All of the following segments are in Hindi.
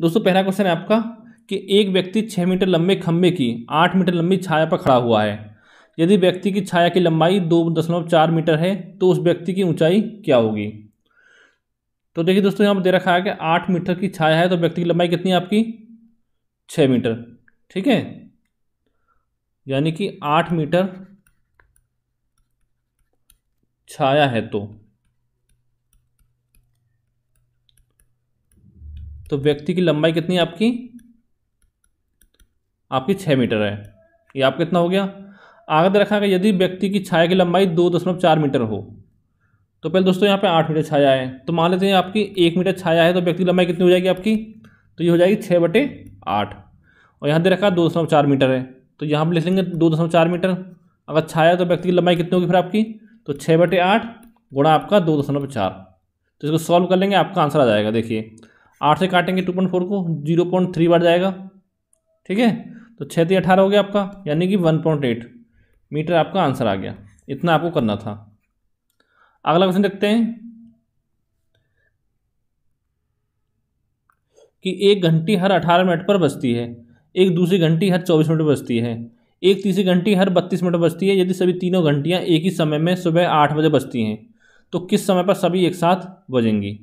दोस्तों पहला क्वेश्चन है आपका कि एक व्यक्ति छः मीटर लंबे खम्भे की आठ मीटर लंबी छाया पर खड़ा हुआ है यदि व्यक्ति की छाया की लंबाई दो दशमलव चार मीटर है तो उस व्यक्ति की ऊंचाई क्या होगी तो देखिए दोस्तों यहाँ पर दे रखा है कि आठ मीटर की छाया है तो व्यक्ति की लंबाई कितनी है आपकी छः मीटर ठीक है यानी कि आठ मीटर छाया है तो तो व्यक्ति की लंबाई कितनी है आपकी आपकी छः मीटर है ये आप कितना हो गया आगे रखा गया यदि व्यक्ति की छाया की लंबाई दो दशमलव चार मीटर हो तो पहले दोस्तों यहाँ पे आठ मीटर छाया है तो मान लेते हैं आपकी एक मीटर छाया है तो व्यक्ति की लंबाई कितनी हो जाएगी आपकी तो ये हो जाएगी छः बटे आठ और यहाँ दे रखा दो दशमलव चार मीटर है तो यहाँ पर लिख लेंगे दो दशमलव चार मीटर अगर छाया है तो व्यक्ति की लंबाई कितनी होगी फिर आपकी तो छः बटे आठ गुणा आपका दो दशमलव चार तो इसको सॉल्व कर लेंगे आपका आंसर आ जाएगा देखिए आठ से काटेंगे टू पॉइंट फोर को जीरो पॉइंट थ्री बढ़ जाएगा ठीक है तो छः थी अठारह हो गया आपका यानी कि वन पॉइंट एट मीटर आपका आंसर आ गया इतना आपको करना था अगला क्वेश्चन देखते हैं कि एक घंटी हर अठारह मिनट पर बजती है एक दूसरी घंटी हर चौबीस मिनट पर बजती है एक तीसरी घंटी हर बत्तीस मिनट बजती है यदि सभी तीनों घंटियाँ एक ही समय में सुबह आठ बजे बजती हैं तो किस समय पर सभी एक साथ बजेंगी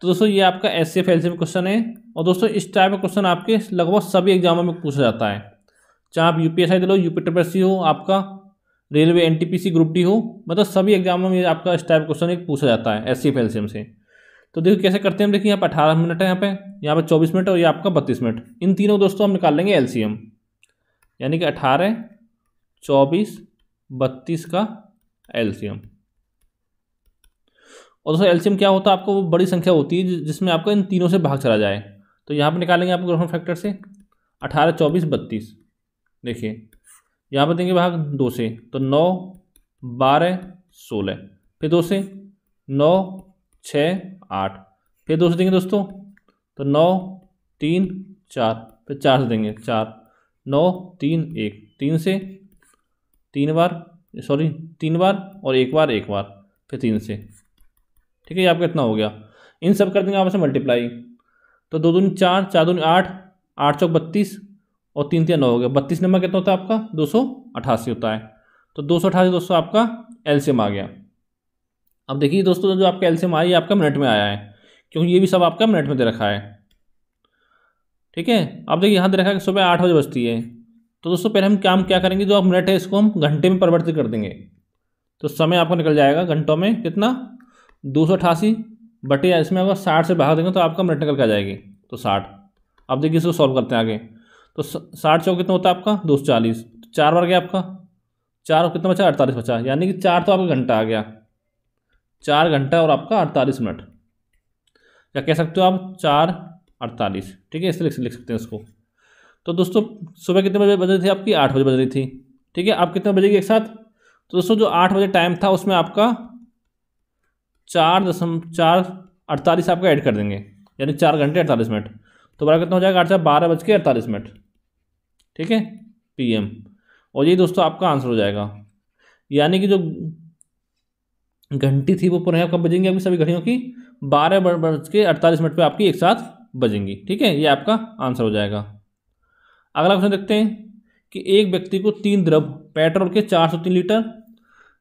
तो दोस्तों ये आपका S C F L C question है और दोस्तों इस टाइप का क्वेश्चन आपके लगभग सभी एग्जामों में पूछा जाता है चाहे आप यू पी एस आई दे लो यू पी ट्रिपल सी हो आपका railway N T P C group D हो मतलब सभी एग्जामों में आपका इस टाइप क्वेश्चन एक पूछा जाता है S C F L C M से तो देखो कैसे करते हैं देखिए यहाँ पर अठारह मिनट है यहाँ पे यहाँ पर चौबीस मिनट और ये आपका बत्तीस मिनट इन तीनों दोस्तों हम निकाल लेंगे एल सी एम यानी कि अठारह चौबीस बत्तीस का एल सी एम और दोस्तों एल्शियम क्या होता है आपको वो बड़ी संख्या होती है जिसमें आपका इन तीनों से भाग चला जाए तो यहाँ पर निकालेंगे आपको ग्रहण फैक्टर से अठारह चौबीस बत्तीस देखिए यहाँ पर देंगे भाग दो से तो नौ बारह सोलह फिर दो से नौ छः आठ फिर दो से देंगे दोस्तों तो नौ तीन चार फिर चार से देंगे चार नौ तीन एक तीन से तीन बार सॉरी तीन बार और एक बार एक बार फिर तीन से ठीक है ये आपका इतना हो गया इन सब कर देंगे आप में मल्टीप्लाई तो दो दून चार चार दून आठ आठ सौ बत्तीस और तीन तीन नौ हो गया बत्तीस नंबर कितना होता है आपका दो सौ अठासी होता है तो दो सौ अठासी दोस्तों आपका एलसीएम आ गया अब देखिए दोस्तों जो आपका एलसीएम आया ये आपका मिनट में आया है क्योंकि ये भी सब आपका मिनट में दे रखा है ठीक है अब देखिए यहाँ दे रखा है कि सुबह आठ बजे बजती है तो दोस्तों पहले हम काम क्या करेंगे जो आप मिनट है इसको हम घंटे में परिवर्तित कर देंगे तो समय आपका निकल जाएगा घंटों में कितना दो सौ अठासी बटे इसमें अगर साठ से भाग देंगे तो आपका मिनट निकल के आ जाएगी तो साठ अब देखिए इसको सॉल्व करते हैं आगे तो साठ चौक कितना होता है आपका दो सौ चालीस तो चार बार गया आपका चार और कितना बचा अड़तालीस बचा यानी कि चार तो आपका घंटा आ गया चार घंटा और आपका अड़तालीस मिनट या कह सकते हो आप चार अड़तालीस ठीक है इसलिए लिख सकते हैं इसको तो दोस्तों सुबह कितने बजे बज रही थी आपकी आठ बजे बज रही थी ठीक है आप कितने बजेगी एक साथ तो दोस्तों जो आठ बजे टाइम था उसमें आपका चार दशम चार अड़तालीस आपका ऐड कर देंगे यानी चार घंटे अड़तालीस मिनट तो बड़ा कितना हो जाएगा आठ चार बारह बज के अड़तालीस मिनट ठीक है पी एम और यही दोस्तों आपका आंसर हो जाएगा यानी कि जो घंटी थी वो पुनः कब बजेंगी आपकी सभी घड़ियों की बारह बज के अड़तालीस मिनट पर आपकी एक साथ बजेंगी ठीक है ये आपका आंसर हो जाएगा अगला क्वेश्चन देखते हैं कि एक व्यक्ति को तीन द्रव पेट्रोल के चार सौ तीन लीटर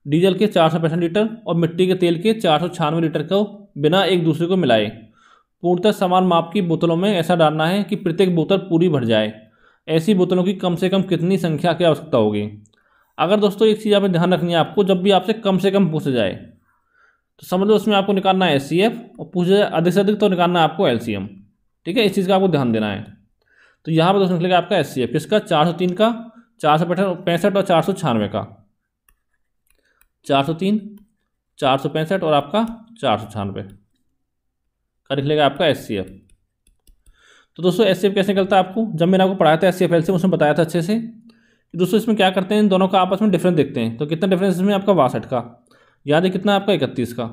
डीजल के चार सौ पैंसठ लीटर और मिट्टी के तेल के चार सौ छियानवे लीटर को बिना एक दूसरे को मिलाए पूर्णतः समान माप की बोतलों में ऐसा डालना है कि प्रत्येक बोतल पूरी भर जाए ऐसी बोतलों की कम से कम कितनी संख्या की आवश्यकता होगी अगर दोस्तों एक चीज़ आप ध्यान रखनी है आपको जब भी आपसे कम से कम पूछा जाए तो समझ लो उसमें आपको निकालना है एस और पूछा जाए अधिक से अधिक तो निकालना है आपको एल ठीक है इस चीज़ का आपको ध्यान देना है तो यहाँ पर दोस्तों निकलेगा आपका एस किसका चार सौ तीन का चार सौ पैंसठ और चार सौ छियानवे का चार सौ तीन चार सौ पैंसठ और आपका चार सौ छियानवे का लिख लेगा आपका एस तो दोस्तों एस कैसे निकलता है आपको जब मैंने आपको पढ़ाया था एस सी एफ एल से उसमें बताया था अच्छे से कि दोस्तों इसमें क्या करते हैं दोनों का आपस में डिफरेंस देखते हैं तो कितना डिफरेंस इसमें आपका बासठ का याद है कितना आपका इकतीस का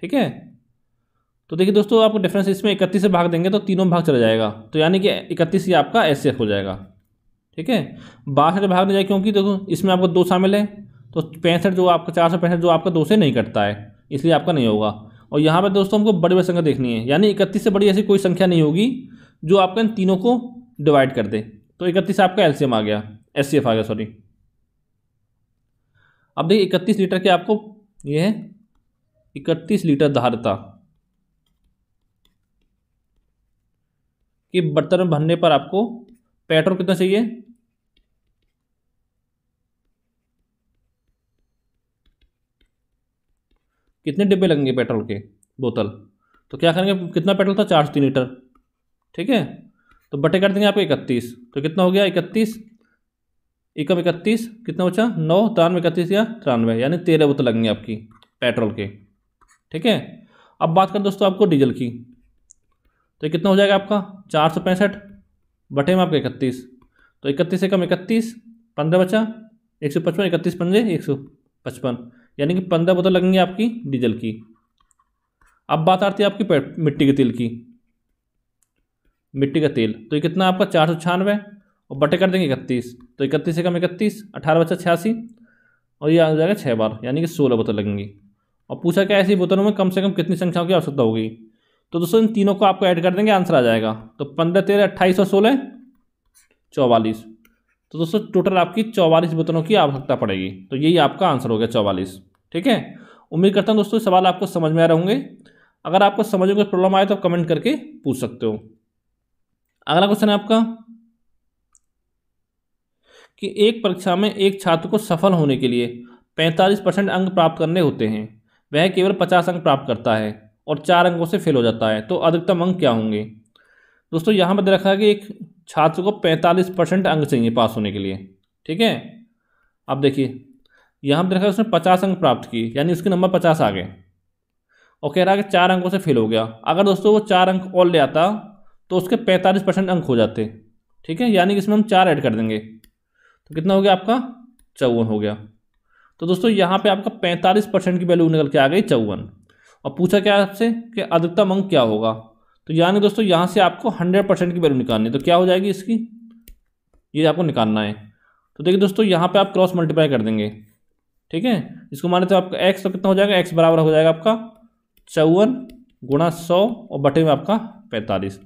ठीक है तो देखिए दोस्तों आपको डिफरेंस इसमें इकतीस से भाग देंगे तो तीनों भाग चला जाएगा तो यानी कि इकतीस ही आपका एस हो जाएगा ठीक है बासठ भाग नहीं जाए क्योंकि देखो इसमें आपको दो शामिल है तो पैंसठ जो आपका चार सौ पैंसठ जो आपका दो से नहीं कटता है इसलिए आपका नहीं होगा और यहाँ पर दोस्तों हमको बड़ी बड़ी संख्या देखनी है यानी इकतीस से बड़ी ऐसी कोई संख्या नहीं होगी जो आपका इन तीनों को डिवाइड कर दे तो इकतीस आपका एल आ गया एस आ गया सॉरी अब देखिए इकतीस लीटर के आपको ये है इकतीस लीटर धारता कि बर्तन भरने पर आपको पेट्रोल कितना चाहिए कितने डिब्बे लगेंगे पेट्रोल के बोतल तो क्या करेंगे कितना पेट्रोल था चार सौ तीन लीटर ठीक है तो बटे कर देंगे आपको इकतीस तो कितना हो गया इकतीस एकम इकतीस कितना बचा नौ तिरानवे इकतीस या तिरानवे यानी तेरह बोतल लगेंगे आपकी पेट्रोल के ठीक है अब बात करें दोस्तों आपको डीजल की तो कितना हो जाएगा आपका चार सौ पैंसठ बटे में आपका इकतीस तो इकतीस एकम इकतीस पंद्रह बचा एक सौ पचपन इकतीस पंद्रह एक सौ पचपन यानी कि पंद्रह बोतल लगेंगी आपकी डीजल की अब बात आती है आपकी मिट्टी के तेल की मिट्टी का तेल तो ये कितना आपका चार सौ छियानवे और बटे कर देंगे इकतीस तो इकतीस से कम इकतीस अठारह बच्चा छियासी और ये आ जाएगा छः बार यानी कि सोलह बोतल लगेंगी और पूछा क्या ऐसी बोतलों में कम से कम कितनी संख्याओं की आवश्यकता होगी तो दोस्तों इन तीनों को आपको ऐड कर देंगे आंसर आ जाएगा तो पंद्रह तेरह अट्ठाईस और सोलह चौवालीस तो दोस्तों टोटल आपकी चौवालीस बोतलों की आवश्यकता पड़ेगी तो यही आपका आंसर हो गया चौवालीस ठीक है उम्मीद करता हूँ दोस्तों सवाल आपको समझ में आ रहे होंगे अगर आपको समझ में कोई प्रॉब्लम आए तो कमेंट करके पूछ सकते हो अगला क्वेश्चन है आपका कि एक परीक्षा में एक छात्र को सफल होने के लिए 45 परसेंट अंक प्राप्त करने होते हैं वह केवल 50 अंक प्राप्त करता है और चार अंकों से फेल हो जाता है तो अधिकतम अंक क्या होंगे दोस्तों यहाँ पर दे रखा है कि एक छात्र को 45 परसेंट अंक चाहिए पास होने के लिए ठीक है अब देखिए यहाँ पर देखा उसने 50 अंक प्राप्त किए यानी उसके नंबर 50 आ गए और कह रहा है कि चार अंकों से फेल हो गया अगर दोस्तों वो चार अंक और ले आता तो उसके 45 परसेंट अंक हो जाते ठीक है यानी कि इसमें हम चार ऐड कर देंगे तो कितना हो गया आपका चौवन हो गया तो दोस्तों यहाँ पर आपका पैंतालीस परसेंट की वैल्यू निकल के आ गई चौवन और पूछा क्या आपसे कि अधिकतम अंक क्या होगा तो यानी दोस्तों यहाँ से आपको हंड्रेड परसेंट की वैल्यू निकालनी है तो क्या हो जाएगी इसकी ये आपको निकालना है तो देखिए दोस्तों यहाँ पे आप क्रॉस मल्टीप्लाई कर देंगे ठीक है इसको माने तो आपका एक्स तो कितना हो जाएगा एक्स बराबर हो जाएगा आपका चौवन गुणा सौ और बटे में आपका पैंतालीस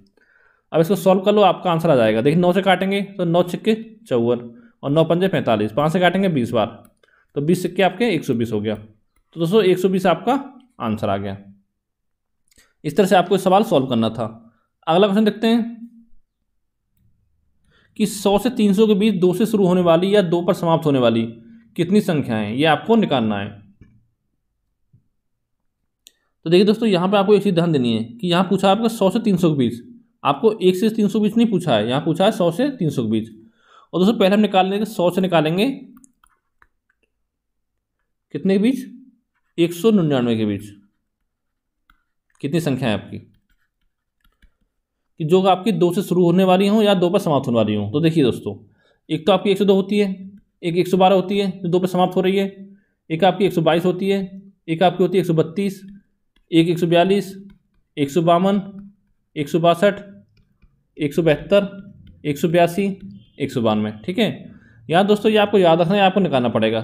अब इसको सॉल्व कर लो आपका आंसर आ जाएगा देखिए नौ से काटेंगे तो नौ छिक्के चौवन और नौ पंजे पैंतालीस पाँच से काटेंगे बीस बार तो बीस सिक्के आपके एक सौ बीस हो गया तो दोस्तों एक सौ बीस आपका आंसर आ गया इस तरह से आपको सवाल सॉल्व करना था अगला क्वेश्चन देखते हैं कि 100 से 300 के बीच दो से शुरू होने वाली या दो पर समाप्त होने वाली कितनी संख्याएं ये आपको निकालना है तो देखिए दोस्तों यहां पे आपको एक चीज़ ध्यान देनी है कि यहां पूछा है आपका सौ से तीन सौ के बीच आपको एक से तीन सौ बीच नहीं पूछा है यहां पूछा है सौ से तीन सौ के बीच और दोस्तों पहले हम निकाल लेंगे सौ से निकालेंगे कितने के बीच एक सौ निन्यानवे के बीच कितनी संख्या है आपकी कि जो आपकी दो से शुरू होने वाली हों या दो पर समाप्त होने वाली हों तो देखिए दोस्तों एक तो आपकी एक सौ दो होती है एक एक सौ बारह होती है जो दो पर समाप्त हो रही है एक आपकी एक सौ बाईस होती है एक आपकी होती है एक सौ बत्तीस एक एक सौ बयालीस एक सौ बावन एक सौ बासठ एक सौ बहत्तर एक सौ बयासी एक सौ बानवे ठीक है यहाँ दोस्तों ये आपको याद रखना है आपको निकालना पड़ेगा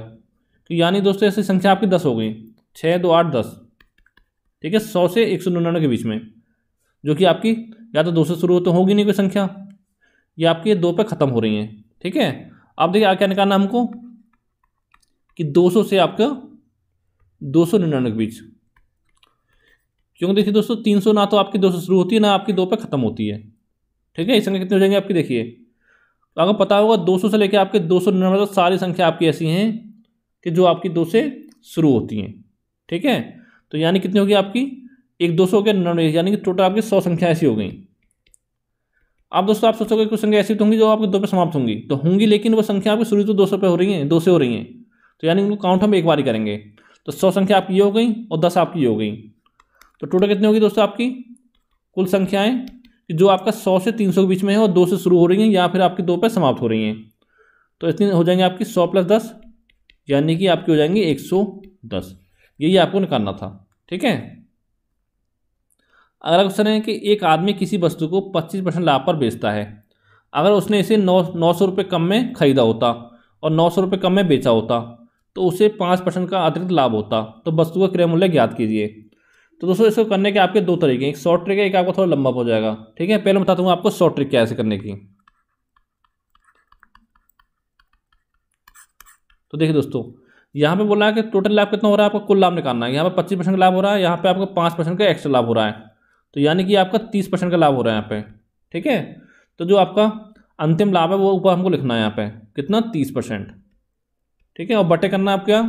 तो यानी दोस्तों ऐसी संख्या आपकी दस हो गई छः दो आठ दस ठीक है सौ से एक सौ निन्यानवे के बीच में जो कि आपकी या तो दो से शुरू हो तो होगी नहीं कोई संख्या या आपकी दो पर ख़त्म हो रही हैं ठीक है आप देखिए आगे क्या निकालना हमको कि 200 से आपका दो सौ निन्यानवे के बीच क्योंकि देखिए दोस्तों तीन सौ ना तो आपकी दो सौ शुरू होती है ना आपकी दो पे ख़त्म होती है ठीक है ये संख्या कितनी हो जाएंगी आपकी देखिए तो अगर पता होगा दो सौ से लेकर आपके दो सौ निन्यानवे सारी संख्या आपकी ऐसी हैं कि जो आपकी दो से शुरू होती हैं ठीक है तो यानी कितनी होगी आपकी एक दो सौ के नौ यानी कि टोटल आपकी सौ संख्या ऐसी हो गई अब दोस्तों आप सोचोगे कुछ संख्या ऐसी तो होंगी जो आपके दो पे समाप्त होंगी तो होंगी लेकिन वो संख्या आपकी शुरू तो दो सौ पे हो रही है दो से हो रही हैं तो यानी उनको काउंट हम एक बार ही करेंगे तो सौ संख्या आपकी ये हो गई और दस आपकी हो गई तो टोटल कितनी होगी दोस्तों आपकी कुल संख्याएं जो आपका सौ से तीन सौ के बीच में है और दो से शुरू हो रही हैं या फिर आपकी दो पे समाप्त हो रही हैं तो इतनी हो जाएंगे आपकी सौ प्लस दस यानी कि आपकी हो जाएंगी एक सौ दस यही आपको निकालना था ठीक है अगला क्वेश्चन है कि एक आदमी किसी वस्तु को 25 परसेंट लाभ पर बेचता है अगर उसने इसे नौ नौ सौ रुपये कम में खरीदा होता और नौ सौ रुपये कम में बेचा होता तो उसे पाँच परसेंट का अतिरिक्त लाभ होता तो वस्तु का क्रय मूल्य ज्ञात कीजिए तो दोस्तों इसको करने के आपके दो तरीके एक शॉर्ट ट्रिक है एक आपको थोड़ा लंबा हो जाएगा ठीक है पहले बताता हूँ आपको शॉर्ट ट्रिक क्या ऐसे करने की तो देखिए दोस्तों यहाँ पे बोला है कि टोटल लाभ कितना हो रहा है आपका कुल लाभ निकालना है यहाँ पे पच्चीस परसेंट लाभ हो रहा है यहाँ पे आपको पाँच परसेंट का एक्स्ट्रा लाभ हो रहा है तो यानी कि आपका तीस परसेंट का लाभ हो रहा है यहाँ पे ठीक है तो जो आपका अंतिम लाभ है वो ऊपर हमको लिखना है यहाँ पे कितना तीस परसेंट ठीक है और बटे करना है आपका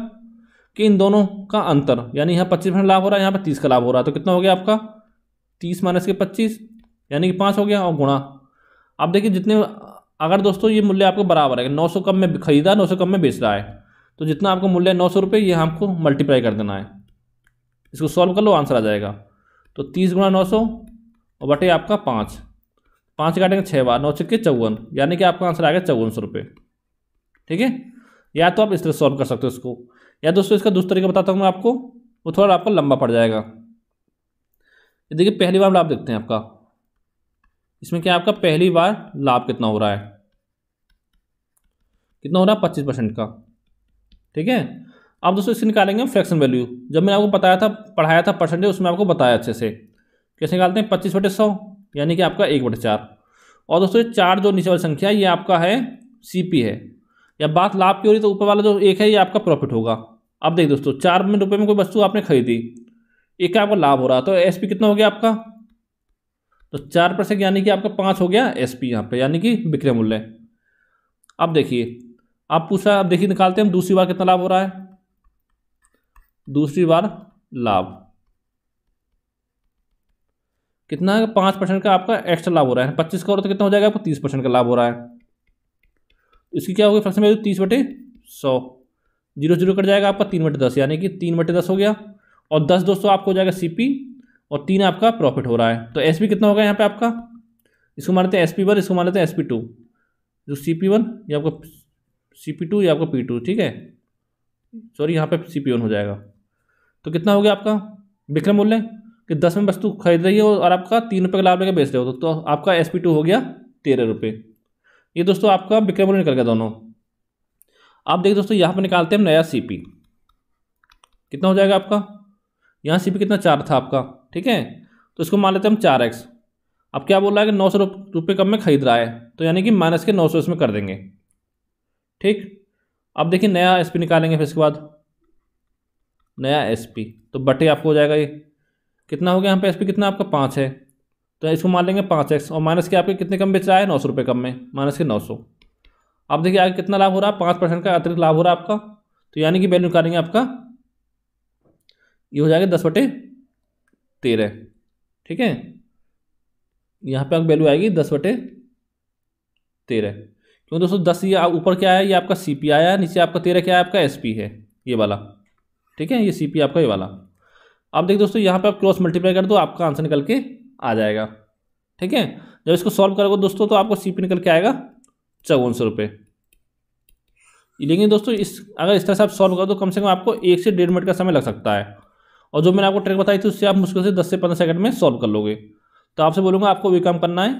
कि इन दोनों का अंतर यानी यहाँ पच्चीस परसेंट लाभ हो रहा है यहाँ पर तीस का लाभ हो रहा है तो कितना हो गया आपका तीस माइनस के पच्चीस यानी कि पाँच हो गया और गुणा आप देखिए जितने अगर दोस्तों ये मूल्य आपको बराबर है नौ सौ कम में खरीदा नौ सौ कम में बेच रहा है तो जितना आपका मूल्य है नौ सौ रुपये ये आपको मल्टीप्लाई कर देना है इसको सॉल्व कर लो आंसर आ जाएगा तो तीस गुणा नौ सौ और बटे आपका पाँच पाँच काटेंगे छः बार नौ छक्के चौवन यानी कि आपका आंसर आ गया चौवन सौ रुपये ठीक है या तो आप इस तरह सॉल्व कर सकते हो इसको या दोस्तों इसका दूसरा तरीका बताता हूँ मैं आपको वो थोड़ा आपका लंबा पड़ जाएगा देखिए पहली बार लाभ देखते हैं आपका इसमें क्या आपका पहली बार लाभ कितना हो रहा है कितना हो रहा है पच्चीस परसेंट का ठीक है अब दोस्तों इससे निकालेंगे हम फ्रैक्शन वैल्यू जब मैंने आपको बताया था पढ़ाया था परसेंटेज उसमें आपको बताया अच्छे से कैसे निकालते हैं पच्चीस बटे सौ यानी कि आपका एक बटे चार और दोस्तों ये चार जो नीचे वाली संख्या है ये आपका है सीपी है या बात लाभ की हो रही तो ऊपर वाला जो एक है ये आपका प्रॉफिट होगा अब देख दोस्तों चार में रुपये में कोई वस्तु आपने खरीदी एक का आपका लाभ हो रहा है तो एस कितना हो गया आपका तो चार परसेंट यानी कि आपका पाँच हो गया एस पी यहाँ पर यानी कि विक्रय मूल्य अब देखिए अब पूछा है अब देखिए निकालते हैं दूसरी बार कितना लाभ हो रहा है दूसरी बार लाभ कितना है पाँच परसेंट का आपका एक्स्ट्रा लाभ हो रहा है पच्चीस करोड़ तो कितना हो जाएगा आपको तीस परसेंट का लाभ हो रहा है इसकी क्या होगी फ्रैक्शन में तीस बटे सौ जीरो जीरो कट जाएगा आपका तीन बटे दस यानी कि तीन बटे दस हो गया और दस दोस्तों आपको हो जाएगा सीपी और तीन आपका प्रॉफिट हो रहा है तो एसपी कितना होगा यहाँ पे आपका इसको मान लेते हैं एसपी वन इसको मान लेते हैं एसपी टू जो सीपी वन ये आपका सी पी टू या आपका पी टू ठीक है सॉरी यहाँ पे सी पी वन हो जाएगा तो कितना हो गया आपका बिक्र मूल्य कि दस में वस्तु खरीद रही है और आपका तीन रुपये का लाभ लेकर बेच रहे हो तो आपका एस पी टू हो गया तेरह रुपये ये दोस्तों आपका विक्रम मूल्य निकल गया दोनों आप देखिए दोस्तों यहाँ पर निकालते हैं हम नया सी पी कितना हो जाएगा आपका यहाँ सी पी कितना चार था आपका ठीक है तो इसको मान लेते हैं हम चार एक्स अब क्या बोल रहा है कि नौ सौ रुपये कम में खरीद रहा है तो यानी कि माइनस के नौ सौ इसमें कर देंगे ठीक अब देखिए नया एस पी निकालेंगे फिर इसके बाद नया एस पी तो बटे आपको हो जाएगा ये कितना हो गया यहाँ पे एस पी कितना आपका पाँच है तो इसको मान लेंगे पाँच एक्स और माइनस के आपके कितने कम बेच रहा है नौ सौ रुपये कम में माइनस के नौ सौ अब देखिए आगे कितना लाभ हो रहा है पाँच परसेंट का अतिरिक्त लाभ हो रहा है आपका तो यानी कि वैल्यू निकालेंगे आपका ये हो जाएगा दस बटे तेरह ठीक है यहाँ पे आपकी वैल्यू आएगी दस बटे तेरह क्योंकि तो दोस्तों दस ये ऊपर क्या है ये आपका सी पी आया नीचे आपका तेरह क्या है आपका एस पी है ये वाला ठीक है ये सी पी आपका ये वाला अब देखिए दोस्तों यहाँ पे आप क्रॉस मल्टीप्लाई कर दो तो आपका आंसर निकल के आ जाएगा ठीक है जब इसको सॉल्व करोगे दोस्तों तो आपको सी पी निकल के आएगा चौवन सौ रुपये लेकिन दोस्तों इस अगर इस तरह से आप सॉल्व करो तो कम से कम आपको एक से डेढ़ मिनट का समय लग सकता है और जो मैंने आपको ट्रिक बताई थी उससे आप मुश्किल से दस से पंद्रह सेकंड में सॉल्व कर लोगे तो आपसे बोलूँगा आपको वही काम करना है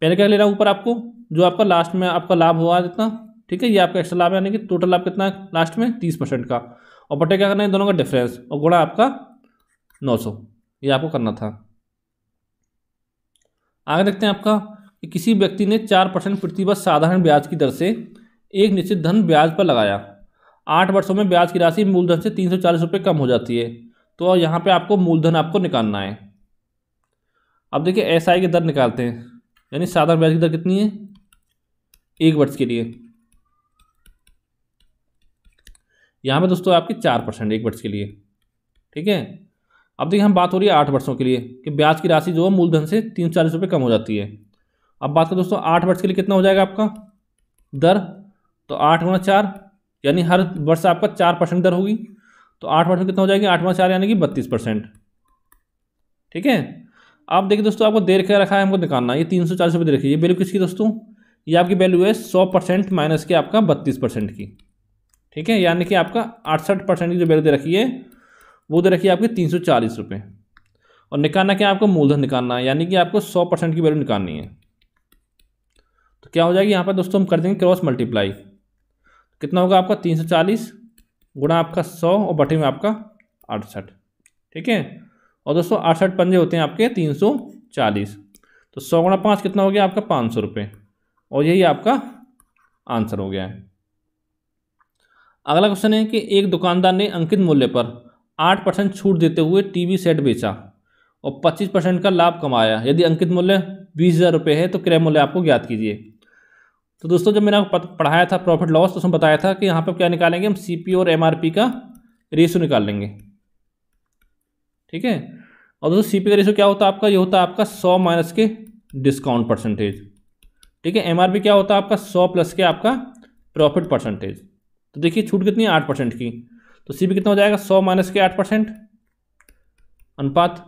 पहले क्या ले रहा हूँ ऊपर आपको जो आपका लास्ट में आपका लाभ हुआ जितना ठीक है ये आपका एक्स्ट्रा लाभ यानी कि टोटल लाभ कितना है लास्ट में तीस परसेंट का और बटे क्या करना है दोनों का डिफरेंस और गुणा आपका नौ सौ ये आपको करना था आगे देखते हैं आपका कि किसी व्यक्ति ने चार परसेंट प्रतिवर्ष साधारण ब्याज की दर से एक निश्चित धन ब्याज पर लगाया आठ वर्षों में ब्याज की राशि मूलधन से तीन सौ चालीस रुपये कम हो जाती है तो यहाँ पर आपको मूलधन आपको निकालना है अब देखिए एस की दर निकालते हैं यानी साधारण ब्याज की दर कितनी है एक वर्ष के लिए यहाँ पे दोस्तों आपकी चार परसेंट एक वर्ष के लिए ठीक है अब देखिए हम बात हो रही है आठ वर्षों के लिए कि ब्याज की राशि जो है मूलधन से तीन सौ चालीस रुपये कम हो जाती है अब बात करें दोस्तों आठ वर्ष के लिए कितना हो जाएगा आपका दर तो आठ गुना चार यानी हर वर्ष आपका चार परसेंट दर होगी तो आठ वर्ष में कितना हो जाएगी आठ गुना चार यानी कि बत्तीस परसेंट ठीक है आप देखिए दोस्तों आपको देर क्या रखा है हमको दिखाना ये तीन सौ चालीस रुपये देखिए ये वैल्यू किसकी दोस्तों ये आपकी वैल्यू है सौ परसेंट माइनस के आपका बत्तीस परसेंट की ठीक है यानी कि आपका अड़सठ परसेंट की जो वैल्यू दे रखी है वो दे रखी है आपकी तीन सौ चालीस रुपये और निकालना क्या आपको मूलधन निकालना है यानी कि आपको सौ परसेंट की वैल्यू निकालनी है तो क्या हो जाएगी यहाँ पर दोस्तों हम कर देंगे क्रॉस मल्टीप्लाई कितना होगा आपका तीन सौ चालीस गुणा आपका सौ और बटे में आपका अड़सठ ठीक है और दोस्तों अड़सठ पंजे होते हैं आपके तीन सौ चालीस तो सौ गुणा पाँच कितना हो गया आपका पाँच सौ रुपये और यही आपका आंसर हो गया है अगला क्वेश्चन है कि एक दुकानदार ने अंकित मूल्य पर आठ परसेंट छूट देते हुए टीवी सेट बेचा और पच्चीस परसेंट का लाभ कमाया यदि अंकित मूल्य बीस हज़ार रुपये है तो क्रय मूल्य आपको ज्ञात कीजिए तो दोस्तों जब मैंने आपको पढ़ाया था प्रॉफिट लॉस तो उसमें बताया था कि यहाँ पर क्या निकालेंगे हम सी और एम का रेशो निकाल लेंगे ठीक है और दोस्तों सी पी का रेशो क्या होता है आपका ये होता है आपका सौ माइनस के डिस्काउंट परसेंटेज ठीक है एमआरपी क्या होता है आपका सौ प्लस के आपका प्रॉफिट परसेंटेज तो देखिए छूट कितनी है आठ परसेंट की तो सी कितना हो जाएगा सौ माइनस के आठ परसेंट अनुपात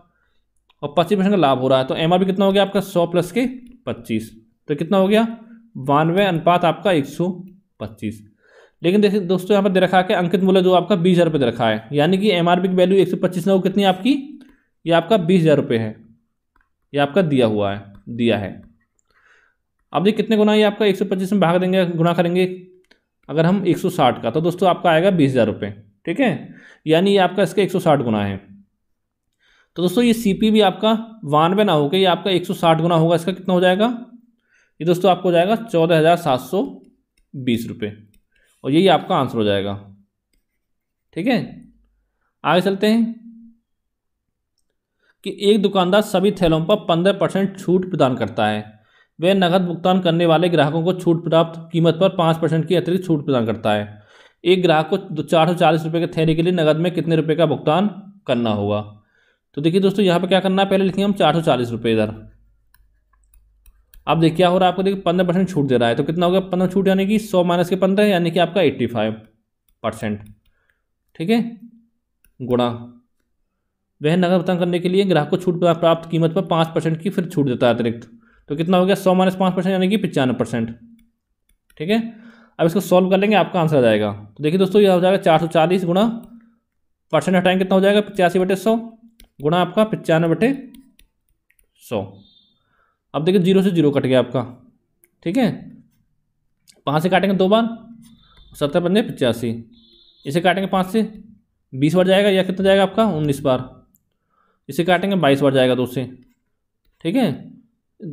और पच्चीस परसेंट का लाभ हो रहा है तो एम कितना हो गया आपका सौ प्लस के पच्चीस तो कितना हो गया बानवे अनुपात आपका एक सौ पच्चीस लेकिन देखिए दोस्तों यहाँ पर दे रखा है अंकित मूल्य जो आपका बीस हज़ार रुपये दे रखा है यानी कि एम आर की वैल्यू एक सौ पच्चीस ना हो कितनी आपकी ये आपका बीस हज़ार रुपये है ये आपका दिया हुआ है दिया है अब देखिए कितने गुना ये आपका एक सौ पच्चीस में भाग देंगे गुना करेंगे अगर हम एक सौ साठ का तो दोस्तों आपका आएगा बीस हज़ार रुपये ठीक है यानी ये आपका इसका एक सौ साठ गुना है तो दोस्तों ये सी पी भी आपका में ना होकर ये आपका एक सौ साठ गुना होगा इसका कितना हो जाएगा ये दोस्तों आपको हो जाएगा चौदह हज़ार सात सौ बीस रुपये और यही आपका आंसर हो जाएगा ठीक है आगे चलते हैं कि एक दुकानदार सभी थैलों पर पंद्रह परसेंट छूट प्रदान करता है वह नकद भुगतान करने वाले ग्राहकों को छूट प्राप्त कीमत पर पाँच परसेंट की अतिरिक्त छूट प्रदान करता है एक ग्राहक को चार सौ चालीस रुपये के थैले के लिए नकद में कितने रुपये का भुगतान करना होगा तो देखिए दोस्तों यहाँ पर क्या करना है पहले लिखेंगे हम चार सौ चालीस रुपये इधर अब देखिए क्या हो रहा है आपको देखिए पंद्रह परसेंट छूट दे रहा है तो कितना हो गया पंद्रह छूट यानी कि सौ माइनस के पंद्रह यानी कि आपका एट्टी फाइव परसेंट ठीक है गुणा वह नगर भुगतान करने के लिए ग्राहक को छूट प्राप्त कीमत पर पाँच परसेंट की फिर छूट देता है अतिरिक्त तो कितना हो गया सौ माइनस पाँच परसेंट यानी कि पचानवे परसेंट ठीक है अब इसको सॉल्व कर लेंगे आपका आंसर आ जाएगा तो देखिए दोस्तों यह हो जाएगा चार सौ चालीस गुणा परसेंट हटाएंगे कितना हो जाएगा पचासी बटे सौ गुणा आपका पचानवे बटे सौ अब देखिए जीरो से जीरो कट गया आपका ठीक है पाँच से काटेंगे दो बार सत्तर पंद्रह पचासी इसे काटेंगे पाँच से बीस बार जाएगा या कितना जाएगा आपका उन्नीस बार इसे काटेंगे बाईस बार जाएगा दो से ठीक है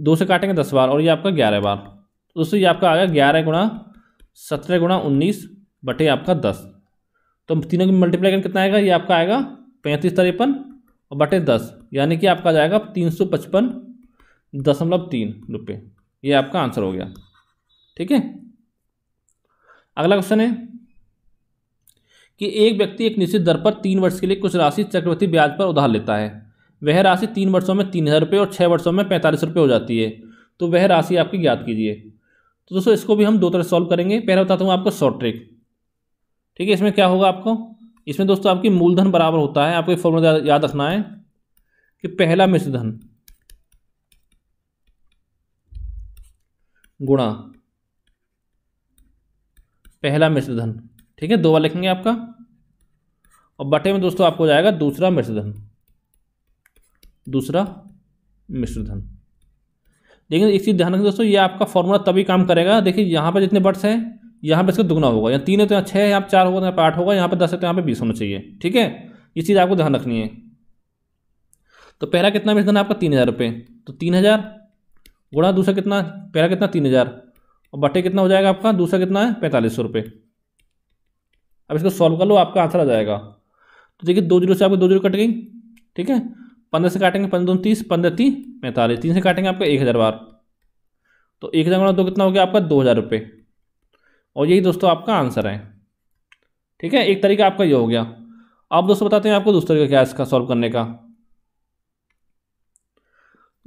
दो से काटेंगे दस बार और ये आपका ग्यारह बार दोस्तों ये आपका आ गया ग्यारह गुणा सत्रह गुणा उन्नीस बटे आपका दस तो तीनों की मल्टीप्लाई करके कितना आएगा ये आपका आएगा पैंतीस तिरपन और बटे दस यानी कि आपका जाएगा तीन सौ पचपन दशमलव तीन रुपये ये आपका आंसर हो गया ठीक है अगला क्वेश्चन है कि एक व्यक्ति एक निश्चित दर पर तीन वर्ष के लिए कुछ राशि चक्रवर्ती ब्याज पर उधार लेता है वह राशि तीन वर्षों में तीन हज़ार रुपये और छः वर्षों में पैंतालीस रुपये हो जाती है तो वह राशि आपकी ज्ञात कीजिए तो दोस्तों इसको भी हम दो तरह सॉल्व करेंगे पहले बताता हूँ आपको शॉर्ट ट्रिक ठीक है इसमें क्या होगा आपको इसमें दोस्तों आपकी मूलधन बराबर होता है आपको फॉर्मूला याद रखना है कि पहला मिश्रधन गुणा पहला मिश्रधन ठीक है दो बार लिखेंगे आपका और बटे में दोस्तों आपको जाएगा दूसरा मिश्रधन दूसरा मिश्रधन लेकिन एक चीज़ ध्यान रखें दोस्तों ये आपका फॉर्मूला तभी काम करेगा देखिए यहाँ पर जितने बट्स हैं यहाँ पर इसका दुगना होगा यहाँ तीन है तो यहाँ छः है यहाँ चार होगा यहाँ पर आठ होगा यहाँ पर दस है तो यहाँ पर बीस होना चाहिए ठीक है ये चीज़ आपको ध्यान रखनी है तो पहला कितना मिश्रधन आपका तीन हज़ार रुपये तो तीन हज़ार गुणा दूसरा कितना पहला कितना तीन हज़ार और बटे कितना हो जाएगा आपका दूसरा कितना है पैंतालीस सौ रुपये अब इसको सॉल्व कर लो आपका आंसर आ जाएगा तो देखिए दो जीरो से आपको दो जीरो कट गई ठीक है पंद्रह से काटेंगे पंद्रह दो तीस पंद्रह तीन पैंतालीस तीन से काटेंगे आपका एक हज़ार बार तो एक हज़ार गुणा दो कितना हो गया आपका दो हज़ार रुपये और यही दोस्तों आपका आंसर है ठीक है एक तरीका आपका ये हो गया अब दोस्तों बताते हैं आपको दूसरा तरीका क्या है इसका सॉल्व करने का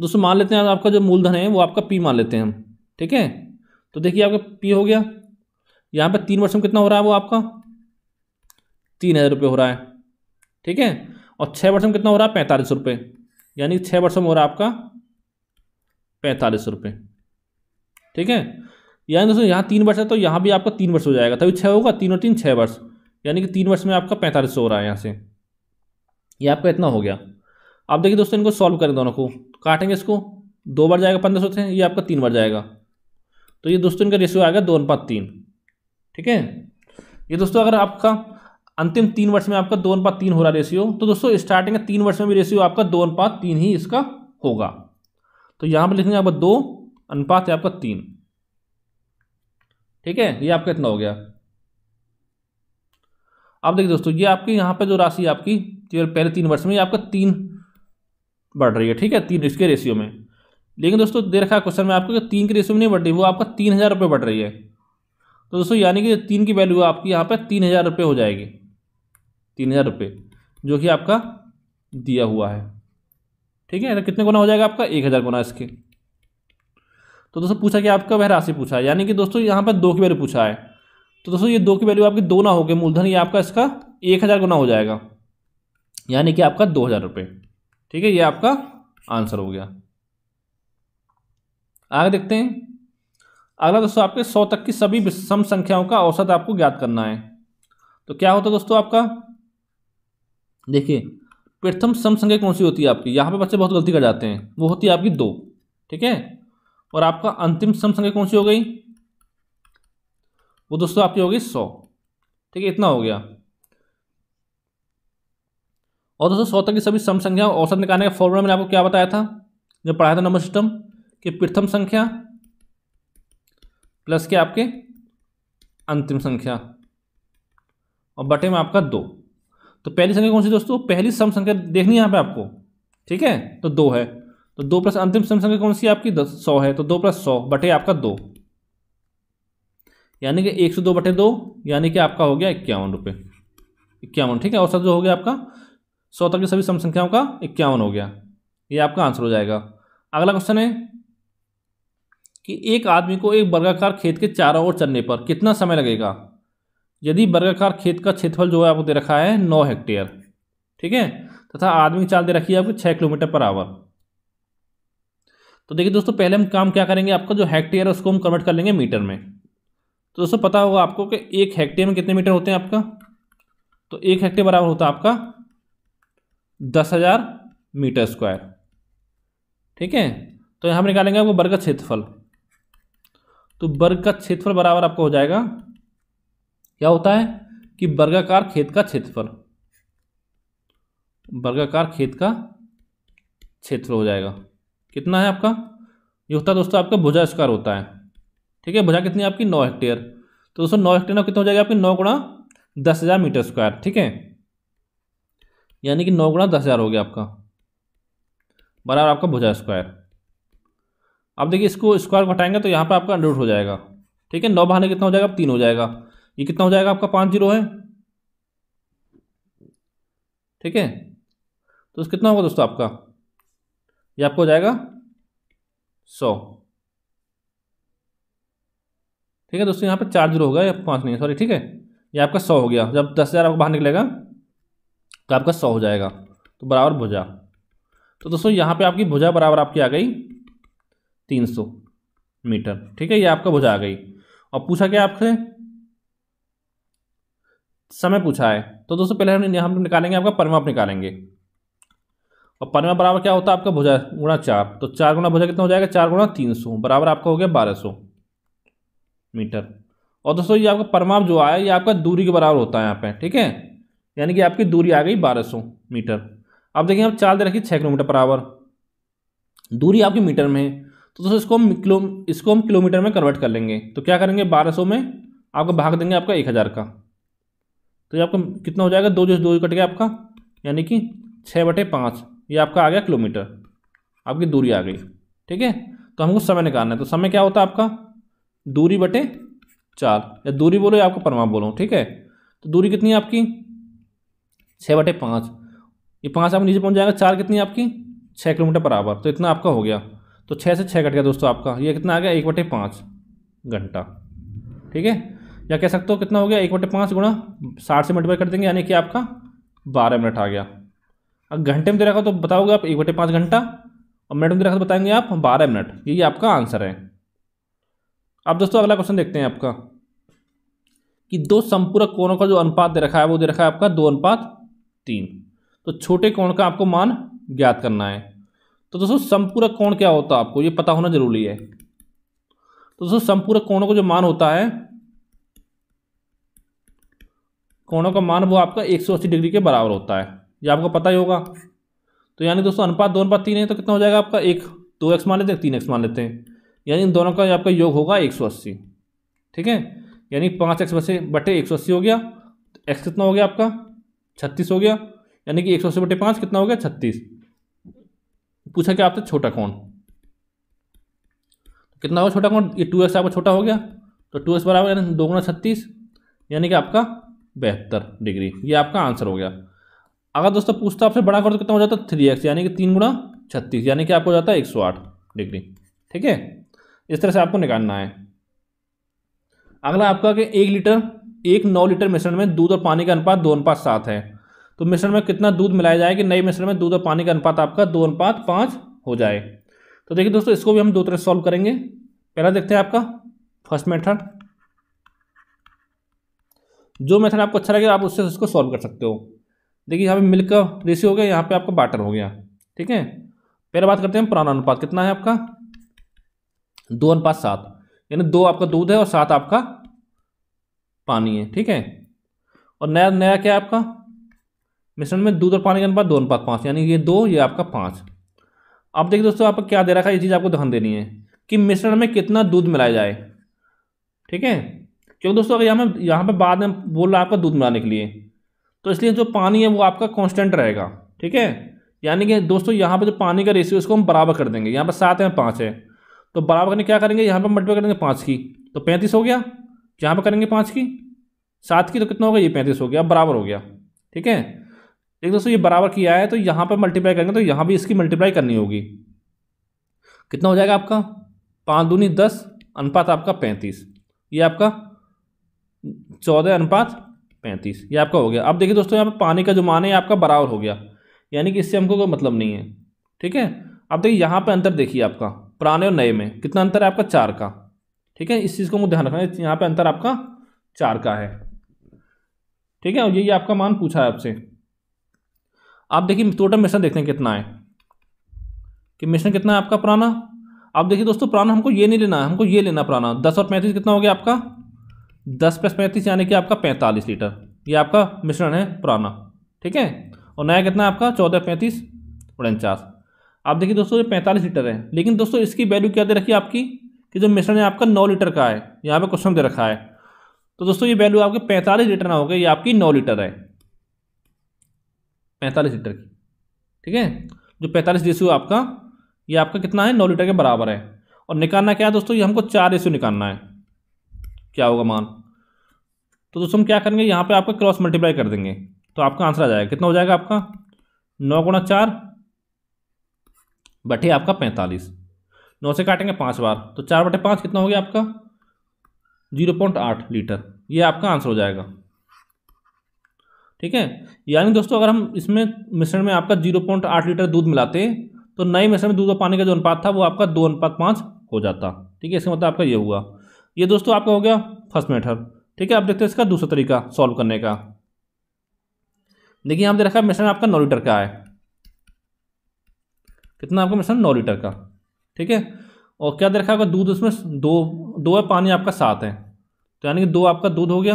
दोस्तों मान लेते हैं आपका जो मूलधन है वो आपका पी मान लेते हैं हम ठीक है तो देखिए आपका पी हो गया यहाँ पर तीन वर्ष में कितना हो रहा है वो आपका तीन हज़ार रुपये हो रहा है ठीक है और छः वर्ष में कितना हो रहा है पैंतालीस रुपये यानी छः वर्ष में हो रहा है आपका पैंतालीस रुपये ठीक है यानी दोस्तों यहाँ तीन वर्ष है तो यहाँ भी आपका तीन वर्ष हो जाएगा तभी छः होगा तीन और तीन छः वर्ष यानी कि तीन वर्ष में आपका पैंतालीस हो रहा है यहाँ से ये यह आपका इतना हो गया आप देखिए दोस्तों इनको सॉल्व करें दोनों को काटेंगे इसको दो बार जाएगा पंद्रह सौ से ये आपका तीन बार जाएगा तो ये दोस्तों इनका रेशियो आएगा दो अनुपात तीन ठीक है ये दोस्तों अगर आपका अंतिम तीन वर्ष में आपका दो अनुपात तीन हो रहा रेशियो तो दोस्तों स्टार्टिंग है तीन वर्ष में भी रेशियो आपका दो अनुपात तीन ही इसका होगा तो यहां पर लिखेंगे आपका दो अनुपात है आपका तीन ठीक है ये आपका इतना हो गया अब देखिए दोस्तों ये आपकी यहां पर जो राशि आपकी केवल पहले तीन वर्ष में ये आपका तीन बढ़ रही है ठीक है तीन इसके रेशियो में लेकिन दोस्तों दे रखा क्वेश्चन में आपको तीन के रेशियो में नहीं बढ़ रही वो आपका तीन हज़ार रुपये बढ़ रही है तो दोस्तों यानी कि तीन की वैल्यू आपकी यहाँ पर तीन हज़ार रुपये हो जाएगी तीन हज़ार रुपये जो कि आपका दिया हुआ है ठीक है तो कितने गुना हो जाएगा आपका एक हज़ार गुना इसके तो दोस्तों पूछा कि आपका वह राशि पूछा है यानी कि दोस्तों यहाँ पर दो की वैल्यू पूछा है तो दोस्तों ये दो की वैल्यू आपकी दो ना होगी मूलधन ये आपका इसका एक हज़ार गुना हो जाएगा यानी कि आपका दो हज़ार रुपये ठीक है ये आपका आंसर हो गया आगे देखते हैं अगला दोस्तों आपके सौ तक की सभी सम संख्याओं का औसत आपको ज्ञात करना है तो क्या होता है दोस्तों आपका देखिए प्रथम सम संख्या कौन सी होती है आपकी यहाँ पे बच्चे बहुत गलती कर जाते हैं वो होती है आपकी दो ठीक है और आपका अंतिम सम संख्या कौन सी हो गई वो दोस्तों आपकी हो गई सौ ठीक है इतना हो गया और दोस्तों सौ तक की सभी सम संख्या औसत निकालने का फॉर्मूला मैंने आपको क्या बताया था जब पढ़ाया था नंबर सिस्टम कि प्रथम संख्या प्लस के आपके अंतिम संख्या और बटे में आपका दो तो पहली संख्या कौन सी दोस्तों पहली सम संख्या देखनी है यहाँ पे आपको ठीक है तो दो है तो दो प्लस अंतिम सम संख्या कौन सी आपकी दस सौ है तो दो प्लस सौ बटे आपका दो यानी कि एक सौ दो बटे दो यानी कि आपका हो गया इक्यावन रुपये इक्यावन ठीक है और सब जो हो गया आपका सौ तक की सभी सम संख्याओं का इक्यावन हो गया ये आपका आंसर हो जाएगा अगला क्वेश्चन है कि एक आदमी को एक वर्गाकार खेत के चारों ओर चलने पर कितना समय लगेगा यदि वर्गाकार खेत का क्षेत्रफल जो है आपको दे रखा है नौ हेक्टेयर ठीक है तथा आदमी चाल दे रखी है आपको छः किलोमीटर पर आवर तो देखिए दोस्तों पहले हम काम क्या करेंगे आपका जो हेक्टेयर है उसको हम कन्वर्ट कर लेंगे मीटर में तो दोस्तों पता होगा आपको कि एक हेक्टेयर में कितने मीटर होते हैं आपका तो एक हेक्टेयर बराबर होता है आपका दस हज़ार मीटर स्क्वायर ठीक है तो यहाँ पर निकालेंगे आपको वर्ग का क्षेत्रफल तो वर्ग का क्षेत्रफल बराबर आपको हो जाएगा क्या होता है कि वर्गाकार खेत का क्षेत्रफल वर्गाकार खेत का क्षेत्रफल हो जाएगा कितना है आपका ये होता है दोस्तों आपका भुजा स्क्वायर होता है ठीक है भुजा कितनी है आपकी नौ हेक्टेयर तो दोस्तों नौ हेक्टेयर कितना हो जाएगा आपकी नौ गुणा दस हज़ार मीटर स्क्वायर ठीक है यानी कि नौ गुणा दस हज़ार हो गया आपका बराबर आपका भुजा स्क्वायर अब देखिए इसको स्क्वायर घटाएंगे तो यहाँ पर आपका अंडर हो जाएगा ठीक है नौ बहाने कितना हो जाएगा आप तीन हो जाएगा ये कितना हो जाएगा आपका पाँच जीरो है ठीक है तो कितना होगा दोस्तों आपका ये आपको हो जाएगा सौ ठीक है दोस्तों यहाँ पे चार जीरो होगा या पाँच नहीं सॉरी ठीक है ये आपका सौ हो गया जब दस हज़ार आपको बाहर निकलेगा तो आपका सौ हो जाएगा तो बराबर भुजा तो दोस्तों यहाँ पे आपकी भुजा बराबर आपकी आ गई तीन सौ मीटर ठीक है ये आपका भुजा आ गई और पूछा क्या आपसे समय पूछा है तो दोस्तों पहले हम हम निकालेंगे आपका परमाप निकालेंगे और परमाप बराबर क्या होता है आपका भुजा गुणा चार तो चार गुणा भुजा कितना हो जाएगा चार गुणा तीन सौ बराबर आपका हो गया बारह सौ मीटर और दोस्तों ये आपका परमाप जो आया ये आपका दूरी के बराबर होता है यहाँ पर ठीक है यानी कि आपकी दूरी आ गई बारह सौ मीटर अब देखिए आप चार दे रखिए छः किलोमीटर बराबर दूरी आपकी मीटर में है तो दोस्तों इसको हम किलो इसको हम किलोमीटर में कन्वर्ट कर लेंगे तो क्या करेंगे बारह सौ में आपको भाग देंगे आपका एक हज़ार का तो ये आपका कितना हो जाएगा दो जो दो कट गया आपका यानी कि छः बटे पाँच ये आपका आ गया किलोमीटर आपकी दूरी आ गई ठीक है तो हमको समय निकालना है तो समय क्या होता है आपका दूरी बटे चार या दूरी बोलो या आपको परमा बोलो ठीक है तो दूरी कितनी है आपकी छः बटे पाँच ये पाँच आप नीचे पहुँच जाएगा चार कितनी है आपकी छः किलोमीटर बराबर तो इतना आपका हो गया तो छः से छः कट गया दोस्तों आपका ये कितना आ गया एक बटे पाँच घंटा ठीक है या कह सकते हो कितना हो गया एक बटे पाँच गुणा साठ से मल्टीप्लाई कर देंगे यानी कि आपका बारह मिनट आ गया अब घंटे में दे रखा तो बताओगे आप एक बटे पाँच घंटा और मिनट में दे रखा तो बताएंगे आप बारह मिनट यही आपका आंसर है अब दोस्तों अगला क्वेश्चन देखते हैं आपका कि दो संपूरक कोणों का जो अनुपात दे रखा है वो दे रखा है आपका दो अनुपात तीन तो छोटे कोण का आपको मान ज्ञात करना है तो दोस्तों संपूरक कोण क्या होता है आपको ये पता होना जरूरी है तो दोस्तों संपूरक कोणों का जो मान होता है कोणों का मान वो आपका अस्सी डिग्री के बराबर होता है ये आपको पता ही होगा तो यानी दोस्तों अनुपात दो अनुपात तीन है तो कितना हो जाएगा आपका एक दो एक्स मान लेते हैं तीन एक्स मान लेते हैं यानी इन दोनों का आपका योग होगा एक सौ अस्सी ठीक है यानी पाँच एक्स बसे बटे एक सौ अस्सी हो गया तो एक्स कितना हो गया आपका छत्तीस हो गया यानी कि एक सौ अस्सी बटे पाँच कितना हो गया छत्तीस पूछा कि आपसे छोटा कौन कितना होगा छोटा कौन ये टू एक्स आपका छोटा हो गया तो टू एक्स बराबर यानी दो गुना छत्तीस यानी कि आपका बहत्तर डिग्री ये आपका आंसर हो गया अगर दोस्तों पूछता आपसे बड़ा कर तो कितना हो जाता है थ्री एक्स यानी कि तीन गुणा छत्तीस यानी कि आपको हो जाता है एक सौ आठ डिग्री ठीक है इस तरह से आपको निकालना है अगला आपका कि एक लीटर एक नौ लीटर मिश्रण में दूध और पानी का अनुपात दो अनुपात सात है तो मिश्रण में कितना दूध मिलाया जाए कि नए मिश्रण में दूध और पानी का अनुपात आपका दो अनुपात पाँच हो जाए तो देखिए दोस्तों इसको भी हम दो तरह सॉल्व करेंगे पहला देखते हैं आपका फर्स्ट मेथड जो मेथड आपको अच्छा लगे आप उससे उसको सॉल्व कर सकते हो देखिए यहाँ पे मिल्क का रेशियो हो गया यहाँ पे आपका बाटर हो गया ठीक है पहले बात करते हैं पुराना अनुपात कितना है आपका दो अनुपात सात यानी दो आपका दूध है और सात आपका पानी है ठीक है और नया नया क्या है आपका मिश्रण में दूध और पानी का अनुपात दो अनुपात पाँच यानी ये दो ये आपका पाँच अब देखिए दोस्तों आपको क्या दे रखा है ये चीज़ आपको ध्यान देनी है कि मिश्रण में कितना दूध मिलाया जाए ठीक है क्योंकि दोस्तों अगर यहाँ पर यहाँ पर बाद में बोल रहा है आपका दूध मिलाने के लिए तो इसलिए जो पानी है वो आपका कॉन्स्टेंट रहेगा ठीक है यानी कि दोस्तों यहाँ पर जो पानी का रेशियो इसको हम बराबर कर देंगे यहाँ पर सात है पाँच है तो बराबर करने क्या करेंगे यहाँ पर मल्टीप्लाई करेंगे पाँच की तो पैंतीस हो गया यहाँ पर करेंगे पाँच की सात की तो कितना होगा ये पैंतीस हो गया बराबर हो गया ठीक है लेकिन दोस्तों ये बराबर किया है तो यहाँ पर मल्टीप्लाई करेंगे तो यहाँ भी इसकी मल्टीप्लाई करनी होगी कितना हो जाएगा आपका पाँच दूनी दस अनुपात आपका पैंतीस ये आपका चौदह अनुपात पैंतीस ये आपका हो गया अब देखिए दोस्तों यहाँ पर पानी का जो मान है आपका बराबर हो गया यानी कि इससे हमको कोई मतलब नहीं है ठीक है अब देखिए यहाँ पर अंतर देखिए आपका पुराने और नए में कितना अंतर है आपका चार का ठीक है इस चीज़ को मुझे ध्यान रखना है यहाँ पर अंतर आपका चार का है ठीक है और यही आपका मान पूछा है आपसे आप देखिए टोटल मिश्रण देखते हैं कितना है कि मिश्रण कितना है आपका पुराना आप देखिए दोस्तों पुराना हमको ये नहीं लेना है हमको ये लेना पुराना दस और पैंतीस कितना हो गया आपका दस प्लस पैंतीस यानी कि आपका पैंतालीस लीटर ये आपका मिश्रण है पुराना ठीक है और नया कितना आपका चौदह पैंतीस उनचास आप देखिए दोस्तों ये पैंतालीस लीटर है लेकिन दोस्तों इसकी वैल्यू क्या दे रखी है आपकी कि जो मिश्रण है आपका नौ लीटर का है यहाँ पे क्वेश्चन दे रखा है तो दोस्तों ये वैल्यू आपके पैंतालीस लीटर ना हो गई ये आपकी नौ लीटर है पैंतालीस लीटर की ठीक है जो पैंतालीस रेशियो आपका ये आपका कितना है नौ लीटर के बराबर है और निकालना क्या है दोस्तों ये हमको चार रेशियो निकालना है क्या होगा मान तो दोस्तों हम क्या करेंगे यहाँ पे आपका क्रॉस मल्टीप्लाई कर देंगे तो आपका आंसर आ जाएगा कितना हो जाएगा आपका नौ गुणा चार बटे आपका पैंतालीस नौ से काटेंगे पाँच बार तो चार बटे पाँच कितना हो गया आपका जीरो पॉइंट आठ लीटर ये आपका आंसर हो जाएगा ठीक है यानी दोस्तों अगर हम इसमें मिश्रण में आपका जीरो पॉइंट आठ लीटर दूध मिलाते तो नए मिश्रण में दूध और पानी का जो अनुपात था वो आपका दो अनुपात पाँच हो जाता ठीक है इसका मतलब आपका ये हुआ ये दोस्तों आपका हो गया फर्स्ट मेथड ठीक है आप देखते हैं इसका दूसरा तरीका सॉल्व करने का देखिए यहाँ पर रखा है मिश्रण आपका नौ लीटर का है कितना आपका मिश्रण नौ लीटर का ठीक है और क्या दे रखा होगा दूध उसमें दो दो है पानी आपका सात है तो यानी कि दो आपका दूध हो गया